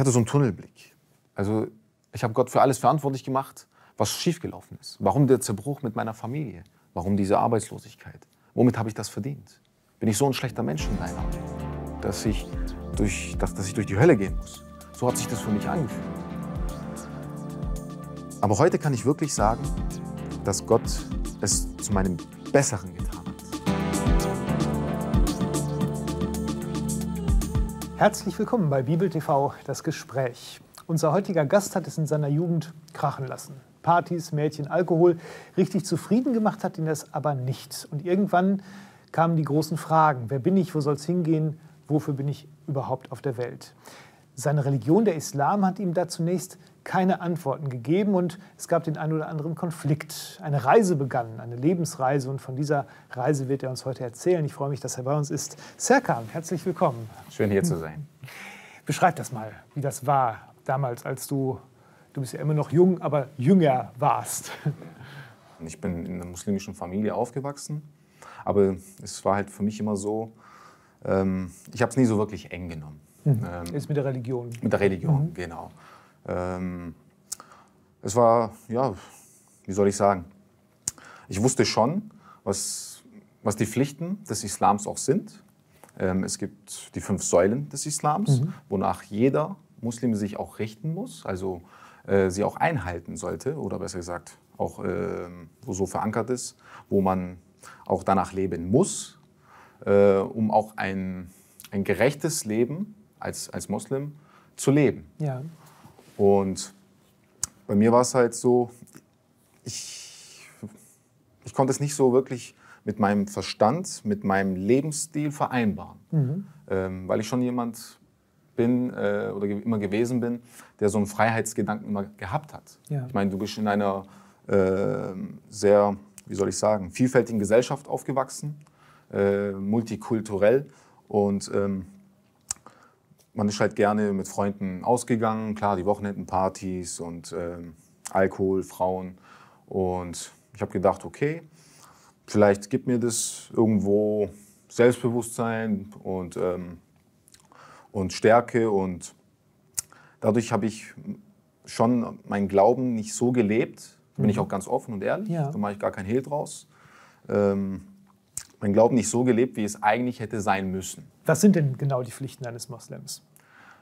hatte so einen Tunnelblick. Also ich habe Gott für alles verantwortlich gemacht, was schiefgelaufen ist. Warum der Zerbruch mit meiner Familie? Warum diese Arbeitslosigkeit? Womit habe ich das verdient? Bin ich so ein schlechter Mensch in deiner Augen, dass ich, durch, dass, dass ich durch die Hölle gehen muss? So hat sich das für mich angefühlt. Aber heute kann ich wirklich sagen, dass Gott es zu meinem Besseren gemacht hat. Herzlich willkommen bei Bibel TV Das Gespräch. Unser heutiger Gast hat es in seiner Jugend krachen lassen. Partys, Mädchen, Alkohol. Richtig zufrieden gemacht hat ihn das aber nicht. Und irgendwann kamen die großen Fragen. Wer bin ich? Wo soll es hingehen? Wofür bin ich überhaupt auf der Welt? Seine Religion, der Islam, hat ihm da zunächst keine Antworten gegeben und es gab den einen oder anderen Konflikt. Eine Reise begann, eine Lebensreise und von dieser Reise wird er uns heute erzählen. Ich freue mich, dass er bei uns ist. Serkan, herzlich willkommen. Schön hier zu sein. Beschreib das mal, wie das war damals, als du, du bist ja immer noch jung, aber jünger warst. Ich bin in einer muslimischen Familie aufgewachsen, aber es war halt für mich immer so, ähm, ich habe es nie so wirklich eng genommen. Mhm. Ähm, ist mit der Religion. Mit der Religion, mhm. genau. Ähm, es war, ja, wie soll ich sagen, ich wusste schon, was, was die Pflichten des Islams auch sind. Ähm, es gibt die fünf Säulen des Islams, mhm. wonach jeder Muslim sich auch richten muss, also äh, sie auch einhalten sollte oder besser gesagt auch äh, wo so verankert ist, wo man auch danach leben muss, äh, um auch ein, ein gerechtes Leben als, als Muslim zu leben. Ja. Und bei mir war es halt so, ich, ich konnte es nicht so wirklich mit meinem Verstand, mit meinem Lebensstil vereinbaren, mhm. ähm, weil ich schon jemand bin äh, oder immer gewesen bin, der so einen Freiheitsgedanken immer gehabt hat. Ja. Ich meine, du bist in einer äh, sehr, wie soll ich sagen, vielfältigen Gesellschaft aufgewachsen, äh, multikulturell und ähm, man ist halt gerne mit Freunden ausgegangen, klar, die Wochenendenpartys und äh, Alkohol, Frauen. Und ich habe gedacht, okay, vielleicht gibt mir das irgendwo Selbstbewusstsein und, ähm, und Stärke. Und dadurch habe ich schon meinen Glauben nicht so gelebt. Da bin mhm. ich auch ganz offen und ehrlich. Ja. Da mache ich gar keinen Hehl draus. Ähm, mein Glauben nicht so gelebt, wie es eigentlich hätte sein müssen. Was sind denn genau die Pflichten eines Moslems?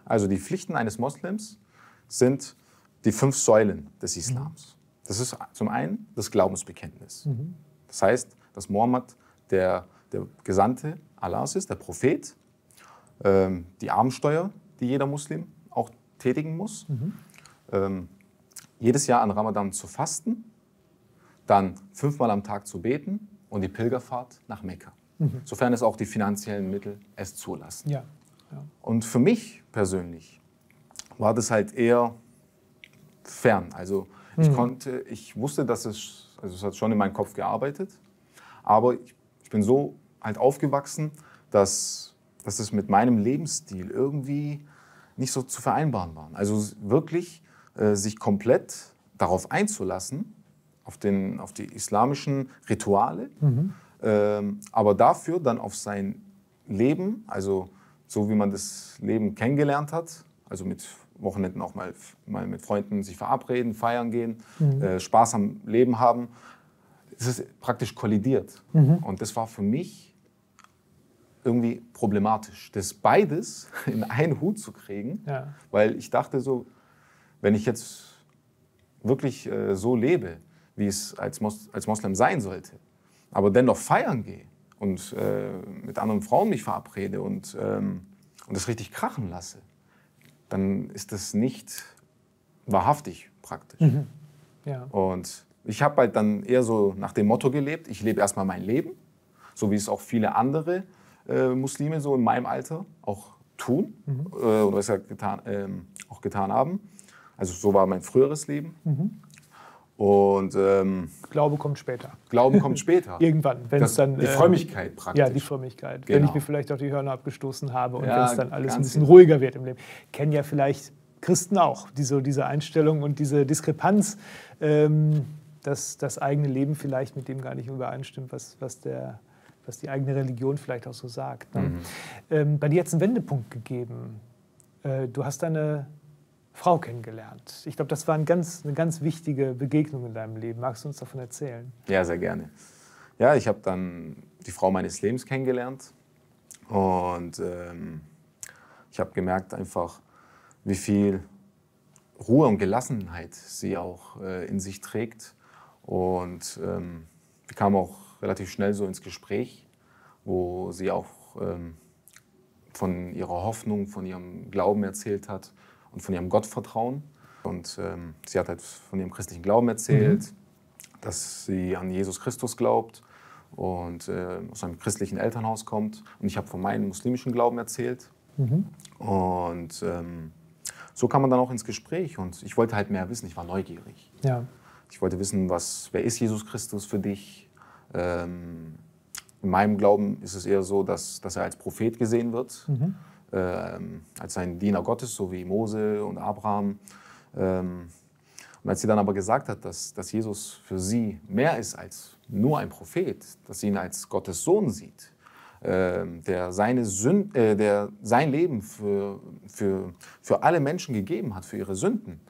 Also die Pflichten eines Moslems sind die fünf Säulen des mhm. Islams. Mhm. Das ist zum einen das Glaubensbekenntnis. Mhm. Das heißt, dass Mohammed der, der Gesandte Allahs ist, der Prophet, ähm, die Armsteuer, die jeder Muslim auch tätigen muss, mhm. ähm, jedes Jahr an Ramadan zu fasten, dann fünfmal am Tag zu beten, und die Pilgerfahrt nach Mekka. Mhm. Sofern es auch die finanziellen Mittel es zulassen. Ja. ja. Und für mich persönlich war das halt eher fern. Also ich mhm. konnte, ich wusste, dass es, also es hat schon in meinem Kopf gearbeitet, aber ich, ich bin so halt aufgewachsen, dass, dass es mit meinem Lebensstil irgendwie nicht so zu vereinbaren war. Also wirklich äh, sich komplett darauf einzulassen, auf, den, auf die islamischen Rituale, mhm. ähm, aber dafür dann auf sein Leben, also so wie man das Leben kennengelernt hat, also mit Wochenenden auch mal, mal mit Freunden sich verabreden, feiern gehen, mhm. äh, Spaß am Leben haben, ist es praktisch kollidiert. Mhm. Und das war für mich irgendwie problematisch, das beides in einen Hut zu kriegen, ja. weil ich dachte so, wenn ich jetzt wirklich äh, so lebe, wie es als, Mos als Moslem sein sollte, aber dennoch feiern gehe und äh, mit anderen Frauen mich verabrede und, ähm, und das richtig krachen lasse, dann ist das nicht wahrhaftig praktisch. Mhm. Ja. Und ich habe halt dann eher so nach dem Motto gelebt, ich lebe erstmal mein Leben, so wie es auch viele andere äh, Muslime so in meinem Alter auch tun mhm. äh, oder was ja getan, äh, auch getan haben. Also so war mein früheres Leben. Mhm. Und ähm, Glaube kommt später. Glauben kommt später. Irgendwann, wenn es dann. Die ähm, Frömmigkeit praktisch. Ja, die Frömmigkeit. Genau. Wenn ich genau. mir vielleicht auch die Hörner abgestoßen habe und ja, wenn es dann alles ein bisschen genau. ruhiger wird im Leben. Kennen ja vielleicht Christen auch diese, diese Einstellung und diese Diskrepanz, ähm, dass das eigene Leben vielleicht mit dem gar nicht übereinstimmt, was, was, der, was die eigene Religion vielleicht auch so sagt. Ne? Mhm. Ähm, bei dir hat es einen Wendepunkt gegeben. Äh, du hast deine Frau kennengelernt. Ich glaube, das war ein ganz, eine ganz wichtige Begegnung in deinem Leben. Magst du uns davon erzählen? Ja, sehr gerne. Ja, ich habe dann die Frau meines Lebens kennengelernt und ähm, ich habe gemerkt einfach, wie viel Ruhe und Gelassenheit sie auch äh, in sich trägt. Und ähm, wir kamen auch relativ schnell so ins Gespräch, wo sie auch ähm, von ihrer Hoffnung, von ihrem Glauben erzählt hat und von ihrem Gottvertrauen. Und ähm, sie hat halt von ihrem christlichen Glauben erzählt, mhm. dass sie an Jesus Christus glaubt und äh, aus einem christlichen Elternhaus kommt. Und ich habe von meinem muslimischen Glauben erzählt. Mhm. Und ähm, so kam man dann auch ins Gespräch. Und ich wollte halt mehr wissen. Ich war neugierig. Ja. Ich wollte wissen, was, wer ist Jesus Christus für dich? Ähm, in meinem Glauben ist es eher so, dass, dass er als Prophet gesehen wird. Mhm. Ähm, als ein Diener Gottes, so wie Mose und Abraham. Ähm, und als sie dann aber gesagt hat, dass, dass Jesus für sie mehr ist als nur ein Prophet, dass sie ihn als Gottes Sohn sieht, ähm, der, seine Sünd, äh, der sein Leben für, für, für alle Menschen gegeben hat, für ihre Sünden,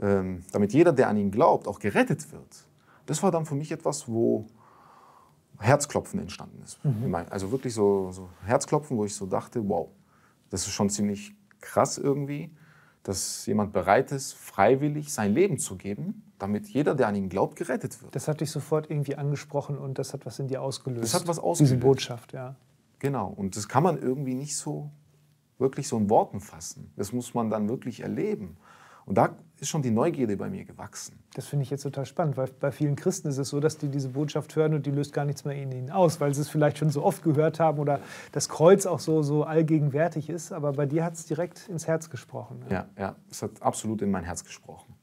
ähm, damit jeder, der an ihn glaubt, auch gerettet wird. Das war dann für mich etwas, wo Herzklopfen entstanden ist. Mhm. Also wirklich so, so Herzklopfen, wo ich so dachte, wow, das ist schon ziemlich krass irgendwie, dass jemand bereit ist, freiwillig sein Leben zu geben, damit jeder, der an ihn glaubt, gerettet wird. Das hat dich sofort irgendwie angesprochen und das hat was in dir ausgelöst. Das hat was ausgelöst. Diese Botschaft, ja. Genau, und das kann man irgendwie nicht so wirklich so in Worten fassen. Das muss man dann wirklich erleben. Und da ist schon die Neugierde bei mir gewachsen. Das finde ich jetzt total spannend, weil bei vielen Christen ist es so, dass die diese Botschaft hören und die löst gar nichts mehr in ihnen aus, weil sie es vielleicht schon so oft gehört haben oder das Kreuz auch so, so allgegenwärtig ist. Aber bei dir hat es direkt ins Herz gesprochen. Ja, ne? ja, ja, es hat absolut in mein Herz gesprochen.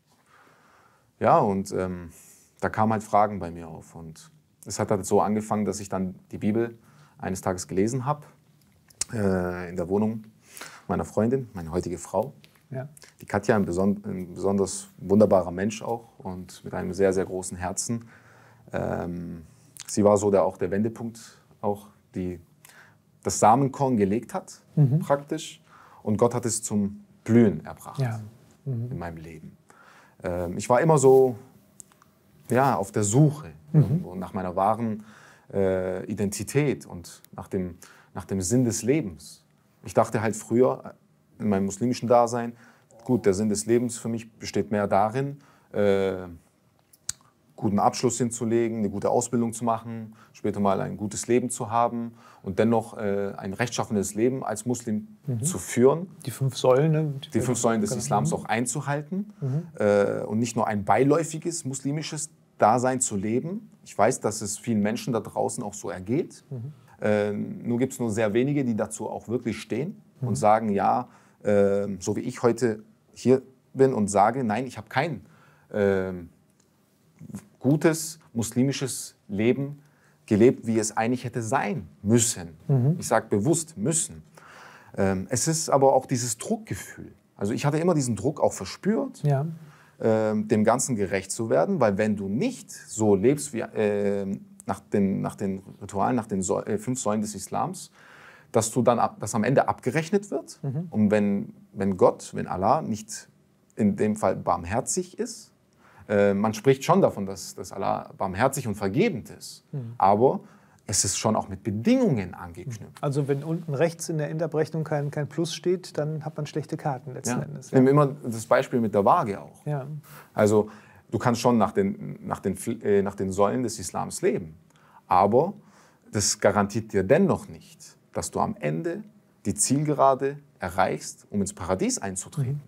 Ja, und ähm, da kamen halt Fragen bei mir auf. Und es hat halt so angefangen, dass ich dann die Bibel eines Tages gelesen habe äh, in der Wohnung meiner Freundin, meine heutige Frau. Ja. Die Katja, ein, beson ein, besonders wunderbarer Mensch auch und mit einem sehr, sehr großen Herzen. Ähm, sie war so der, auch der Wendepunkt, auch die das Samenkorn gelegt hat, mhm. praktisch. Und Gott hat es zum Blühen erbracht ja. mhm. in meinem Leben. Ähm, ich war immer so ja, auf der Suche mhm. nach meiner wahren äh, Identität und nach dem, nach dem Sinn des Lebens. Ich dachte halt früher, in meinem muslimischen Dasein, gut, der Sinn des Lebens für mich besteht mehr darin, äh, guten Abschluss hinzulegen, eine gute Ausbildung zu machen, später mal ein gutes Leben zu haben und dennoch äh, ein rechtschaffenes Leben als Muslim mhm. zu führen. Die fünf Säulen, ne? die, die, fünf Säulen des Islams auch einzuhalten mhm. äh, und nicht nur ein beiläufiges muslimisches Dasein zu leben. Ich weiß, dass es vielen Menschen da draußen auch so ergeht. Mhm. Äh, nur gibt es nur sehr wenige, die dazu auch wirklich stehen und mhm. sagen, ja, ähm, so wie ich heute hier bin und sage, nein, ich habe kein äh, gutes muslimisches Leben gelebt, wie es eigentlich hätte sein müssen. Mhm. Ich sage bewusst müssen. Ähm, es ist aber auch dieses Druckgefühl. Also ich hatte immer diesen Druck auch verspürt, ja. ähm, dem Ganzen gerecht zu werden, weil wenn du nicht so lebst wie äh, nach, den, nach den Ritualen, nach den so äh, fünf Säulen des Islams, dass du dann dass am Ende abgerechnet wird. Mhm. Und wenn, wenn Gott, wenn Allah nicht in dem Fall barmherzig ist, äh, man spricht schon davon, dass, dass Allah barmherzig und vergebend ist, mhm. aber es ist schon auch mit Bedingungen angeknüpft. Also wenn unten rechts in der Endabrechnung kein, kein Plus steht, dann hat man schlechte Karten letzten ja. Endes. Ja. Nehmen immer das Beispiel mit der Waage auch. Ja. Also du kannst schon nach den, nach, den, äh, nach den Säulen des Islams leben, aber das garantiert dir dennoch nicht, dass du am Ende die Zielgerade erreichst, um ins Paradies einzutreten.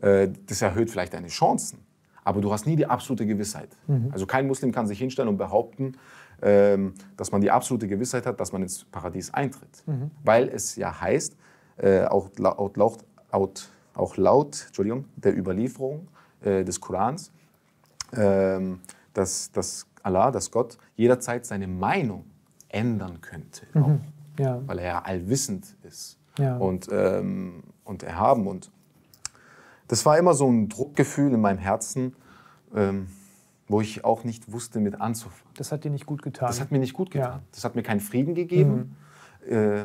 Mhm. Äh, das erhöht vielleicht deine Chancen, aber du hast nie die absolute Gewissheit. Mhm. Also kein Muslim kann sich hinstellen und behaupten, ähm, dass man die absolute Gewissheit hat, dass man ins Paradies eintritt. Mhm. Weil es ja heißt, äh, auch laut, auch laut der Überlieferung äh, des Korans, ähm, dass, dass Allah, dass Gott jederzeit seine Meinung ändern könnte. Mhm ja. weil er ja allwissend ist ja. und, ähm, und erhaben. Und das war immer so ein Druckgefühl in meinem Herzen, ähm, wo ich auch nicht wusste, mit anzufangen. Das hat dir nicht gut getan. Das hat mir nicht gut getan. Ja. Das hat mir keinen Frieden gegeben. Mhm. Äh,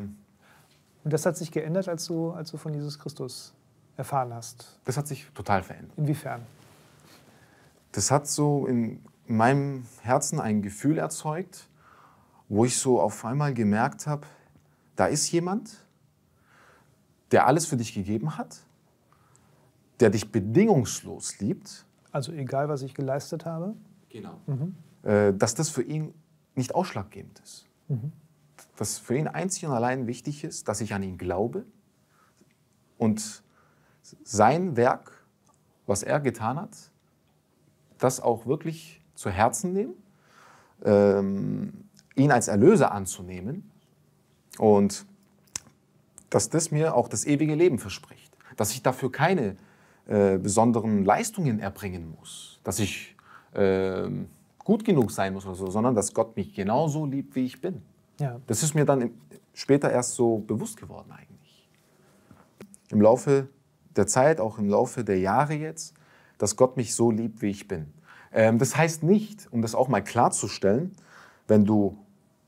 und das hat sich geändert, als du, als du von Jesus Christus erfahren hast? Das hat sich total verändert. Inwiefern? Das hat so in meinem Herzen ein Gefühl erzeugt, wo ich so auf einmal gemerkt habe, da ist jemand, der alles für dich gegeben hat, der dich bedingungslos liebt. Also egal, was ich geleistet habe. Genau. Mhm. Äh, dass das für ihn nicht ausschlaggebend ist. Mhm. Dass für ihn einzig und allein wichtig ist, dass ich an ihn glaube und sein Werk, was er getan hat, das auch wirklich zu Herzen nehmen. Ähm, ihn als Erlöser anzunehmen und dass das mir auch das ewige Leben verspricht, dass ich dafür keine äh, besonderen Leistungen erbringen muss, dass ich äh, gut genug sein muss oder so, sondern dass Gott mich genauso liebt, wie ich bin. Ja. Das ist mir dann später erst so bewusst geworden eigentlich. Im Laufe der Zeit, auch im Laufe der Jahre jetzt, dass Gott mich so liebt, wie ich bin. Ähm, das heißt nicht, um das auch mal klarzustellen, wenn du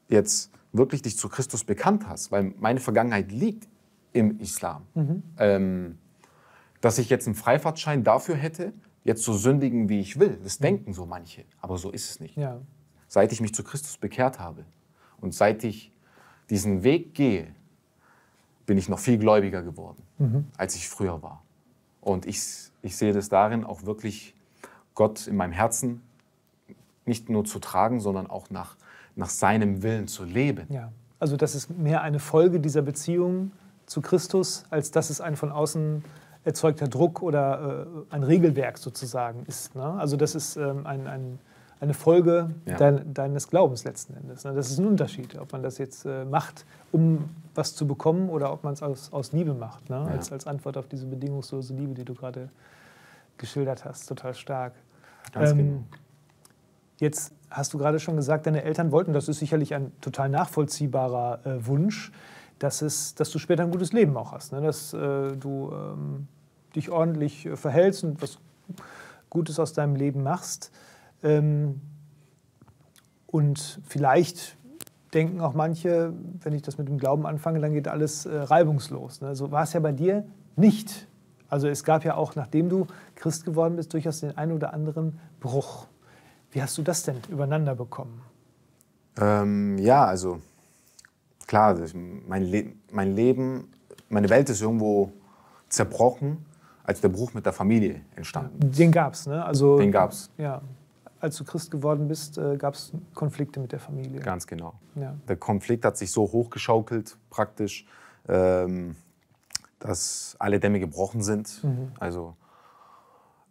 jetzt wirklich dich zu Christus bekannt hast, weil meine Vergangenheit liegt im Islam, mhm. dass ich jetzt einen Freifahrtschein dafür hätte, jetzt zu so sündigen, wie ich will. Das mhm. denken so manche, aber so ist es nicht. Ja. Seit ich mich zu Christus bekehrt habe und seit ich diesen Weg gehe, bin ich noch viel gläubiger geworden, mhm. als ich früher war. Und ich, ich sehe das darin auch wirklich, Gott in meinem Herzen nicht nur zu tragen, sondern auch nach nach seinem Willen zu leben. Ja, also das ist mehr eine Folge dieser Beziehung zu Christus, als dass es ein von außen erzeugter Druck oder äh, ein Regelwerk sozusagen ist. Ne? Also das ist ähm, ein, ein, eine Folge ja. dein, deines Glaubens letzten Endes. Ne? Das ist ein Unterschied, ob man das jetzt äh, macht, um was zu bekommen oder ob man es aus, aus, Liebe macht, ne? ja. als, als Antwort auf diese bedingungslose Liebe, die du gerade geschildert hast. Total stark. Ganz ähm, genau. Jetzt hast du gerade schon gesagt, deine Eltern wollten, das ist sicherlich ein total nachvollziehbarer äh, Wunsch, dass, es, dass du später ein gutes Leben auch hast, ne? dass äh, du ähm, dich ordentlich äh, verhältst und was Gutes aus deinem Leben machst. Ähm, und vielleicht denken auch manche, wenn ich das mit dem Glauben anfange, dann geht alles äh, reibungslos. Ne? So war es ja bei dir nicht. Also es gab ja auch, nachdem du Christ geworden bist, durchaus den einen oder anderen Bruch. Wie hast du das denn übereinander bekommen? Ähm, ja, also klar, also mein, Le mein Leben, meine Welt ist irgendwo zerbrochen, als der Bruch mit der Familie entstanden ist. Den es, ne? Also, Den gab's. Ja. Als du Christ geworden bist, äh, gab es Konflikte mit der Familie. Ganz genau. Ja. Der Konflikt hat sich so hochgeschaukelt, praktisch, ähm, dass alle Dämme gebrochen sind. Mhm. Also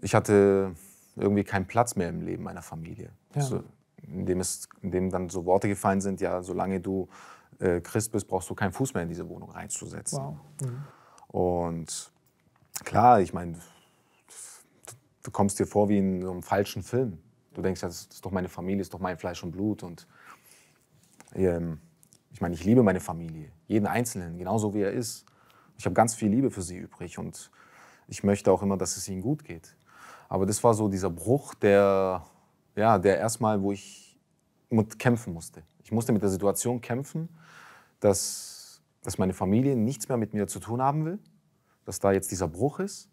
ich hatte irgendwie keinen Platz mehr im Leben meiner Familie. Ja. So, indem, es, indem dann so Worte gefallen sind, ja, solange du äh, Christ bist, brauchst du keinen Fuß mehr in diese Wohnung reinzusetzen. Wow. Mhm. Und klar, ich meine, du kommst dir vor wie in so einem falschen Film. Du denkst, ja, das ist doch meine Familie, das ist doch mein Fleisch und Blut. Und ähm, ich meine, ich liebe meine Familie, jeden Einzelnen, genauso wie er ist. Ich habe ganz viel Liebe für sie übrig und ich möchte auch immer, dass es ihnen gut geht. Aber das war so dieser Bruch, der, ja, der erstmal, wo ich mit kämpfen musste. Ich musste mit der Situation kämpfen, dass, dass meine Familie nichts mehr mit mir zu tun haben will, dass da jetzt dieser Bruch ist.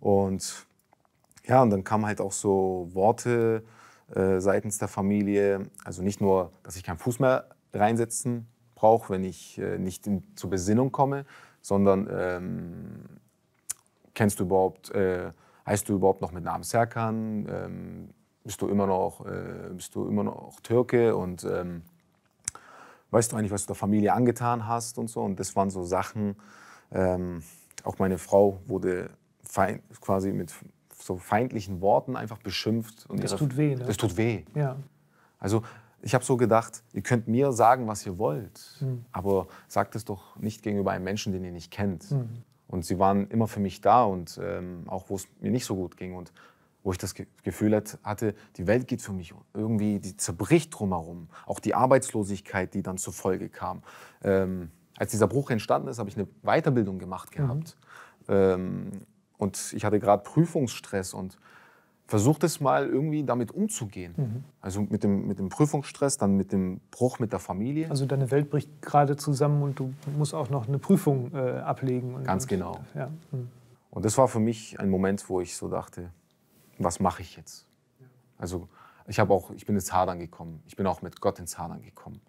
Und ja, und dann kamen halt auch so Worte äh, seitens der Familie, also nicht nur, dass ich keinen Fuß mehr reinsetzen brauche, wenn ich äh, nicht in, zur Besinnung komme, sondern ähm, kennst du überhaupt äh, Heißt du überhaupt noch mit Namen Serkan? Ähm, bist du immer noch, äh, bist du immer noch Türke und ähm, weißt du eigentlich, was du der Familie angetan hast und so. Und das waren so Sachen. Ähm, auch meine Frau wurde feind, quasi mit so feindlichen Worten einfach beschimpft. Und das ihre, tut weh, ne? Das tut weh. Ja. Also ich habe so gedacht, ihr könnt mir sagen, was ihr wollt, mhm. aber sagt es doch nicht gegenüber einem Menschen, den ihr nicht kennt. Mhm. Und sie waren immer für mich da und ähm, auch wo es mir nicht so gut ging und wo ich das Gefühl hatte, die Welt geht für mich irgendwie, die zerbricht drumherum. Auch die Arbeitslosigkeit, die dann zur Folge kam. Ähm, als dieser Bruch entstanden ist, habe ich eine Weiterbildung gemacht mhm. gehabt. Mhm. Ähm, und ich hatte gerade Prüfungsstress und versucht es mal irgendwie damit umzugehen. Mhm. Also mit dem, mit dem Prüfungsstress, dann mit dem Bruch mit der Familie. Also deine Welt bricht gerade zusammen und du musst auch noch eine Prüfung äh, ablegen. Und, Ganz genau. Und, ja. mhm. und das war für mich ein Moment, wo ich so dachte, was mache ich jetzt? Also ich auch, ich bin ins Hadern gekommen. Ich bin auch mit Gott ins Hadern gekommen.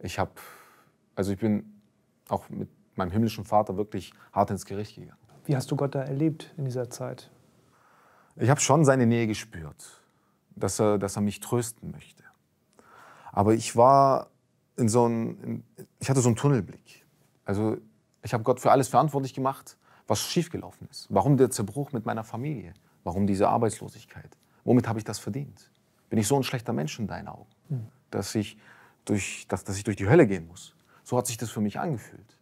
Ich habe, also ich bin auch mit meinem himmlischen Vater wirklich hart ins Gericht gegangen. Wie hast du Gott da erlebt in dieser Zeit? Ich habe schon seine Nähe gespürt, dass er, dass er mich trösten möchte. Aber ich war in so einem, ich hatte so einen Tunnelblick. Also ich habe Gott für alles verantwortlich gemacht, was schiefgelaufen ist. Warum der Zerbruch mit meiner Familie? Warum diese Arbeitslosigkeit? Womit habe ich das verdient? Bin ich so ein schlechter Mensch in deinen Augen, hm. dass ich durch, dass, dass ich durch die Hölle gehen muss? So hat sich das für mich angefühlt.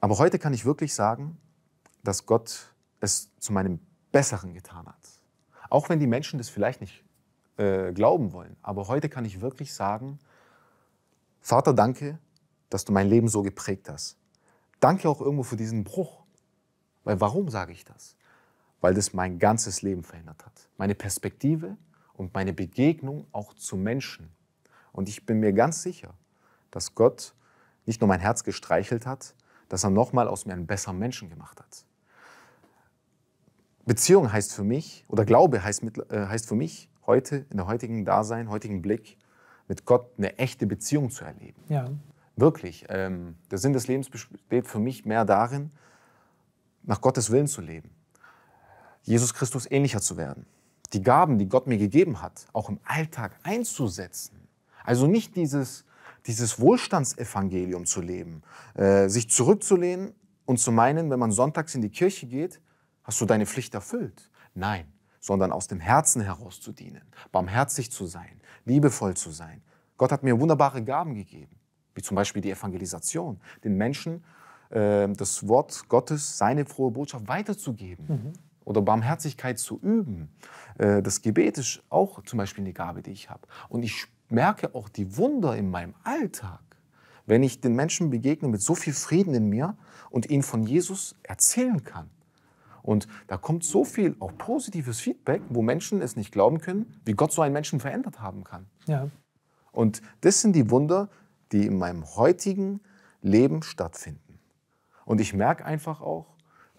Aber heute kann ich wirklich sagen, dass Gott es zu meinem Besseren getan hat. Auch wenn die Menschen das vielleicht nicht äh, glauben wollen. Aber heute kann ich wirklich sagen, Vater, danke, dass du mein Leben so geprägt hast. Danke auch irgendwo für diesen Bruch. Weil warum sage ich das? Weil das mein ganzes Leben verändert hat. Meine Perspektive und meine Begegnung auch zu Menschen. Und ich bin mir ganz sicher, dass Gott nicht nur mein Herz gestreichelt hat, dass er nochmal aus mir einen besseren Menschen gemacht hat. Beziehung heißt für mich, oder Glaube heißt, mit, äh, heißt für mich, heute, in der heutigen Dasein, heutigen Blick, mit Gott eine echte Beziehung zu erleben. Ja. Wirklich. Ähm, der Sinn des Lebens besteht für mich mehr darin, nach Gottes Willen zu leben, Jesus Christus ähnlicher zu werden, die Gaben, die Gott mir gegeben hat, auch im Alltag einzusetzen. Also nicht dieses, dieses Wohlstandsevangelium zu leben, äh, sich zurückzulehnen und zu meinen, wenn man sonntags in die Kirche geht, Hast du deine Pflicht erfüllt? Nein, sondern aus dem Herzen heraus zu dienen, barmherzig zu sein, liebevoll zu sein. Gott hat mir wunderbare Gaben gegeben, wie zum Beispiel die Evangelisation, den Menschen äh, das Wort Gottes, seine frohe Botschaft weiterzugeben. Mhm oder Barmherzigkeit zu üben. Äh, das Gebet ist auch zum Beispiel eine Gabe, die ich habe. Und ich merke auch die Wunder in meinem Alltag, wenn ich den Menschen begegne mit so viel Frieden in mir und ihnen von Jesus erzählen kann. Und da kommt so viel auch positives Feedback, wo Menschen es nicht glauben können, wie Gott so einen Menschen verändert haben kann. Ja. Und das sind die Wunder, die in meinem heutigen Leben stattfinden. Und ich merke einfach auch,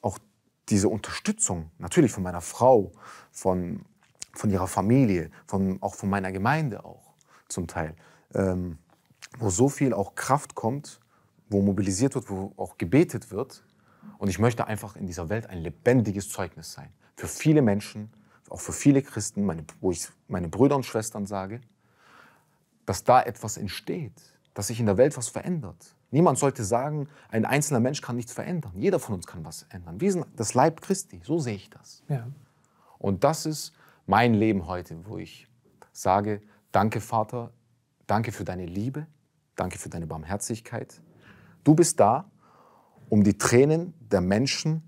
auch diese Unterstützung, natürlich von meiner Frau, von, von ihrer Familie, von, auch von meiner Gemeinde auch zum Teil, ähm, wo so viel auch Kraft kommt, wo mobilisiert wird, wo auch gebetet wird, und ich möchte einfach in dieser Welt ein lebendiges Zeugnis sein. Für viele Menschen, auch für viele Christen, meine, wo ich meine Brüder und Schwestern sage, dass da etwas entsteht, dass sich in der Welt was verändert. Niemand sollte sagen, ein einzelner Mensch kann nichts verändern. Jeder von uns kann was ändern. Wir sind das Leib Christi, so sehe ich das. Ja. Und das ist mein Leben heute, wo ich sage, danke Vater, danke für deine Liebe, danke für deine Barmherzigkeit. Du bist da, um die Tränen der Menschen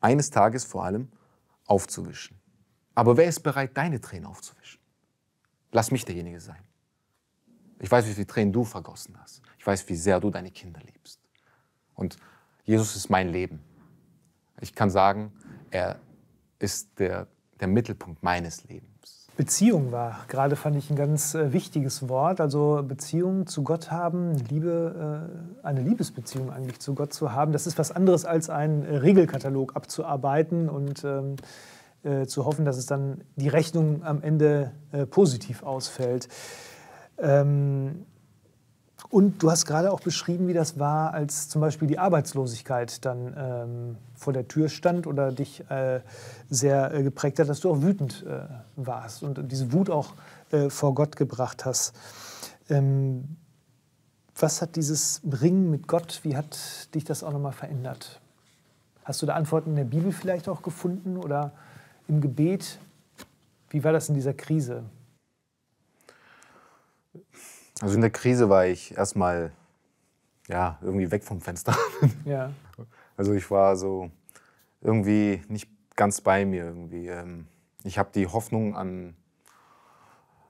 eines Tages vor allem aufzuwischen. Aber wer ist bereit, deine Tränen aufzuwischen? Lass mich derjenige sein. Ich weiß, wie viele Tränen du vergossen hast. Ich weiß, wie sehr du deine Kinder liebst. Und Jesus ist mein Leben. Ich kann sagen, er ist der, der Mittelpunkt meines Lebens. Beziehung war. Gerade fand ich ein ganz äh, wichtiges Wort. Also Beziehung zu Gott haben, Liebe, äh, eine Liebesbeziehung eigentlich zu Gott zu haben, das ist was anderes als einen äh, Regelkatalog abzuarbeiten und ähm, äh, zu hoffen, dass es dann die Rechnung am Ende äh, positiv ausfällt. Ähm, und du hast gerade auch beschrieben, wie das war, als zum Beispiel die Arbeitslosigkeit dann ähm, vor der Tür stand oder dich äh, sehr äh, geprägt hat, dass du auch wütend äh, warst und diese Wut auch äh, vor Gott gebracht hast. Ähm, was hat dieses Ringen mit Gott, wie hat dich das auch nochmal verändert? Hast du da Antworten in der Bibel vielleicht auch gefunden oder im Gebet? Wie war das in dieser Krise? Also in der Krise war ich erstmal ja, irgendwie weg vom Fenster. Ja. Also ich war so irgendwie nicht ganz bei mir irgendwie. Ähm, ich habe die Hoffnung an,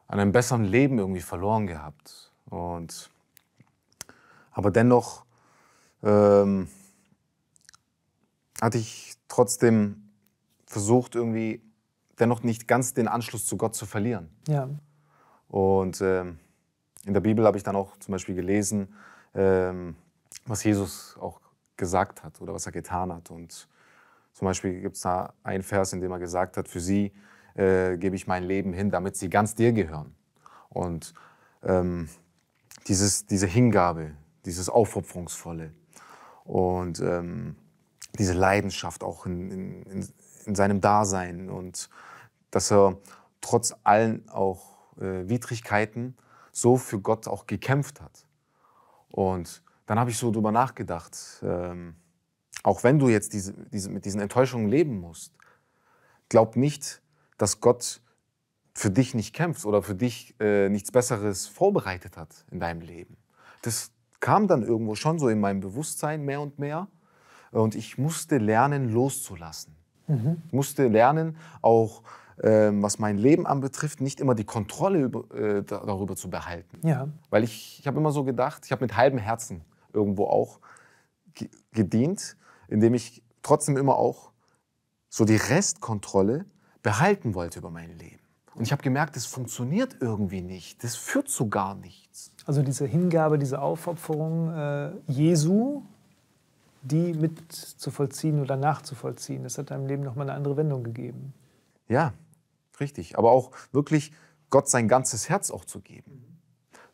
an einem besseren Leben irgendwie verloren gehabt. Und, aber dennoch ähm, hatte ich trotzdem versucht, irgendwie dennoch nicht ganz den Anschluss zu Gott zu verlieren. Ja. Und ähm, in der Bibel habe ich dann auch zum Beispiel gelesen, ähm, was Jesus auch gesagt hat oder was er getan hat. Und zum Beispiel gibt es da einen Vers, in dem er gesagt hat, für sie äh, gebe ich mein Leben hin, damit sie ganz dir gehören. Und ähm, dieses, diese Hingabe, dieses Aufopferungsvolle und ähm, diese Leidenschaft auch in, in, in, seinem Dasein und dass er trotz allen auch äh, Widrigkeiten so für Gott auch gekämpft hat. Und dann habe ich so drüber nachgedacht, ähm, auch wenn du jetzt diese, diese, mit diesen Enttäuschungen leben musst, glaub nicht, dass Gott für dich nicht kämpft oder für dich äh, nichts Besseres vorbereitet hat in deinem Leben. Das kam dann irgendwo schon so in meinem Bewusstsein mehr und mehr. Und ich musste lernen, loszulassen. Mhm. Ich musste lernen, auch ähm, was mein Leben anbetrifft, nicht immer die Kontrolle über, äh, darüber zu behalten. Ja. Weil ich, ich habe immer so gedacht, ich habe mit halbem Herzen irgendwo auch gedient, indem ich trotzdem immer auch so die Restkontrolle behalten wollte über mein Leben. Und ich habe gemerkt, das funktioniert irgendwie nicht. Das führt zu gar nichts. Also diese Hingabe, diese Aufopferung äh, Jesu, die mit zu vollziehen oder nachzuvollziehen, das hat deinem Leben nochmal eine andere Wendung gegeben. Ja, Richtig. Aber auch wirklich Gott sein ganzes Herz auch zu geben.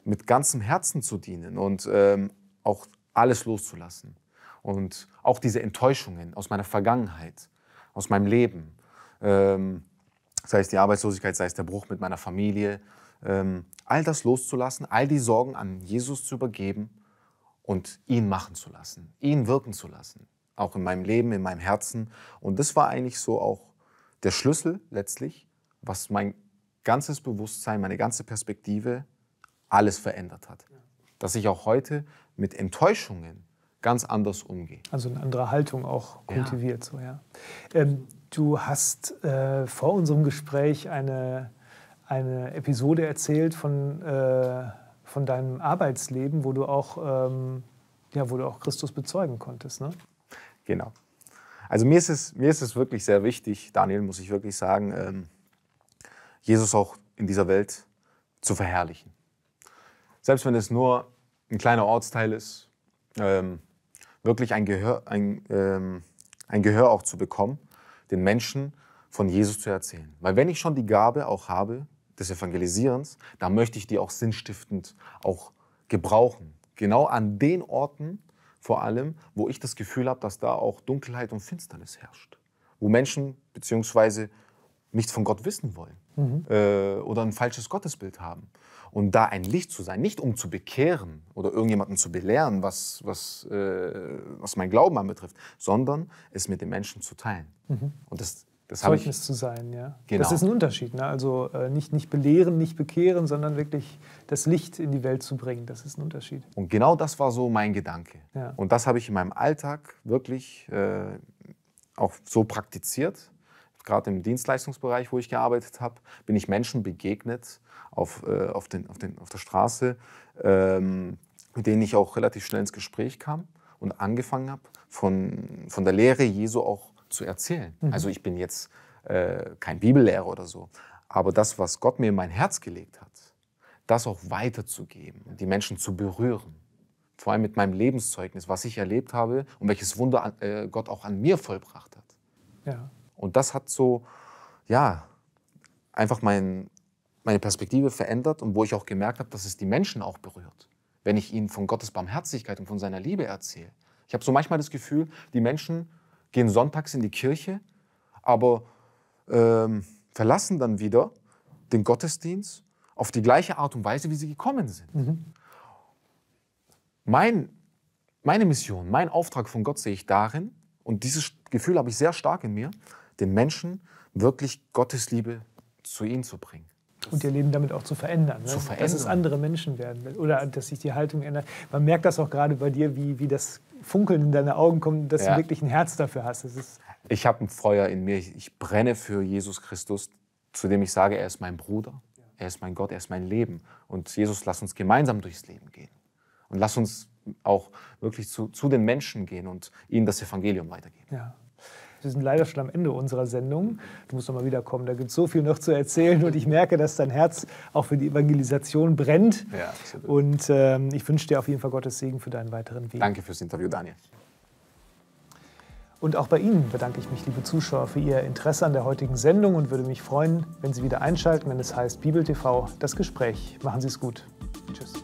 Mhm. Mit ganzem Herzen zu dienen und ähm, auch alles loszulassen. Und auch diese Enttäuschungen aus meiner Vergangenheit, aus meinem Leben, ähm, sei es die Arbeitslosigkeit, sei es der Bruch mit meiner Familie, ähm, all das loszulassen, all die Sorgen an Jesus zu übergeben und ihn machen zu lassen, ihn wirken zu lassen, auch in meinem Leben, in meinem Herzen. Und das war eigentlich so auch der Schlüssel letztlich, was mein ganzes Bewusstsein, meine ganze Perspektive, alles verändert hat. Dass ich auch heute mit Enttäuschungen ganz anders umgehe. Also eine andere Haltung auch kultiviert. Ja. So, ja. Ähm, du hast äh, vor unserem Gespräch eine, eine Episode erzählt von, äh, von deinem Arbeitsleben, wo du auch, ähm, ja, wo du auch Christus bezeugen konntest. Ne? Genau. Also mir ist, es, mir ist es wirklich sehr wichtig, Daniel, muss ich wirklich sagen, ähm, Jesus auch in dieser Welt zu verherrlichen. Selbst wenn es nur ein kleiner Ortsteil ist, ähm, wirklich ein Gehör, ein, ähm, ein Gehör auch zu bekommen, den Menschen von Jesus zu erzählen. Weil wenn ich schon die Gabe auch habe des Evangelisierens, dann möchte ich die auch sinnstiftend auch gebrauchen. Genau an den Orten vor allem, wo ich das Gefühl habe, dass da auch Dunkelheit und Finsternis herrscht. Wo Menschen bzw nichts von Gott wissen wollen mhm. äh, oder ein falsches Gottesbild haben. Und da ein Licht zu sein, nicht um zu bekehren oder irgendjemanden zu belehren, was, was, äh, was mein Glauben anbetrifft, sondern es mit den Menschen zu teilen. Mhm. Und das, das Zeugnis zu sein, ja. Genau. Das ist ein Unterschied. Ne? Also äh, nicht, nicht belehren, nicht bekehren, sondern wirklich das Licht in die Welt zu bringen. Das ist ein Unterschied. Und genau das war so mein Gedanke. Ja. Und das habe ich in meinem Alltag wirklich äh, auch so praktiziert gerade im Dienstleistungsbereich, wo ich gearbeitet habe, bin ich Menschen begegnet auf, äh, auf, den, auf, den, auf der Straße, ähm, mit denen ich auch relativ schnell ins Gespräch kam und angefangen habe, von, von der Lehre Jesu auch zu erzählen. Mhm. Also ich bin jetzt äh, kein Bibellehrer oder so, aber das, was Gott mir in mein Herz gelegt hat, das auch weiterzugeben, die Menschen zu berühren. Vor allem mit meinem Lebenszeugnis, was ich erlebt habe und welches Wunder äh, Gott auch an mir vollbracht hat. Ja. Und das hat so, ja, einfach mein, meine Perspektive verändert und wo ich auch gemerkt habe, dass es die Menschen auch berührt, wenn ich ihnen von Gottes Barmherzigkeit und von seiner Liebe erzähle. Ich habe so manchmal das Gefühl, die Menschen gehen sonntags in die Kirche, aber ähm, verlassen dann wieder den Gottesdienst auf die gleiche Art und Weise, wie sie gekommen sind. Mhm. Mein, meine Mission, mein Auftrag von Gott sehe ich darin, und dieses Gefühl habe ich sehr stark in mir, den Menschen wirklich Gottes Liebe zu ihnen zu bringen. Und ihr Leben damit auch zu verändern, ne? zu verändern. Dass es andere Menschen werden oder dass sich die Haltung ändert. Man merkt das auch gerade bei dir, wie, wie das Funkeln in deine Augen kommt, dass ja. du wirklich ein Herz dafür hast. ich habe ein Feuer in mir. Ich brenne für Jesus Christus, zu dem ich sage, er ist mein Bruder, er ist mein Gott, er ist mein Leben. Und Jesus, lass uns gemeinsam durchs Leben gehen. Und lass uns auch wirklich zu, zu den Menschen gehen und ihnen das Evangelium weitergeben. Ja wir sind leider schon am Ende unserer Sendung. Du musst noch mal wiederkommen, da gibt es so viel noch zu erzählen und ich merke, dass dein Herz auch für die Evangelisation brennt. Ja, absolut. Und äh, ich wünsche dir auf jeden Fall Gottes Segen für deinen weiteren Weg. Danke fürs Interview, Daniel. Und auch bei Ihnen bedanke ich mich, liebe Zuschauer, für Ihr Interesse an der heutigen Sendung und würde mich freuen, wenn Sie wieder einschalten, wenn es heißt Bibel TV, das Gespräch. Machen Sie es gut. Tschüss.